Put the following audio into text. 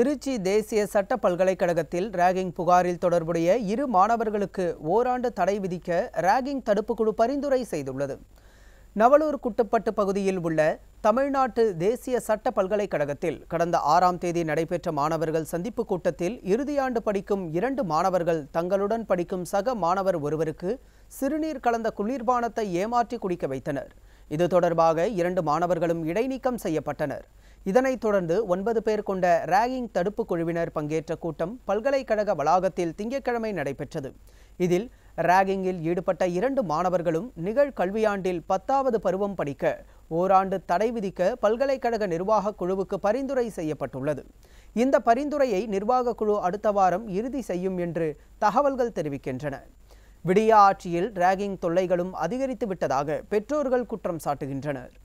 திருச்சி தேசிய சட்ட பல்கலைக்கழகத்தில் ராகிங் புகாரில் தொடர்புடைய இரு மாணவர்களுக்கு ஓராண்டு தடை விதிக்க ராகிங் தடுப்பு குழு பரிந்துரை செய்துள்ளது நவலூர் குட்டுப்பட்டு பகுதியில் உள்ள தமிழ்நாட்டு தேசிய சட்ட பல்கலைக்கழகத்தில் கடந்த ஆறாம் தேதி நடைபெற்ற மாணவர்கள் சந்திப்பு கூட்டத்தில் இறுதியாண்டு படிக்கும் இரண்டு மாணவர்கள் தங்களுடன் படிக்கும் சக மாணவர் ஒருவருக்கு சிறுநீர் கலந்த குளிர்பானத்தை ஏமாற்றி குடிக்க வைத்தனர் இது தொடர்பாக இரண்டு மாணவர்களும் இடைநீக்கம் செய்யப்பட்டனர் இதனைத் தொடர்ந்து ஒன்பது பேர் கொண்ட ரேகிங் தடுப்பு குழுவினர் பங்கேற்ற கூட்டம் பல்கலைக்கழக வளாகத்தில் திங்கட்கிழமை நடைபெற்றது இதில் ராகிங்கில் ஈடுபட்ட இரண்டு மாணவர்களும் நிகழ்கல்வியாண்டில் பத்தாவது பருவம் படிக்க ஓராண்டு தடை விதிக்க பல்கலைக்கழக நிர்வாக குழுவுக்கு பரிந்துரை செய்யப்பட்டுள்ளது இந்த பரிந்துரையை நிர்வாக குழு அடுத்த வாரம் இறுதி செய்யும் என்று தகவல்கள் தெரிவிக்கின்றன விடியா ஆட்சியில் ராகிங் தொல்லைகளும் அதிகரித்து விட்டதாக பெற்றோர்கள் குற்றம் சாட்டுகின்றனர்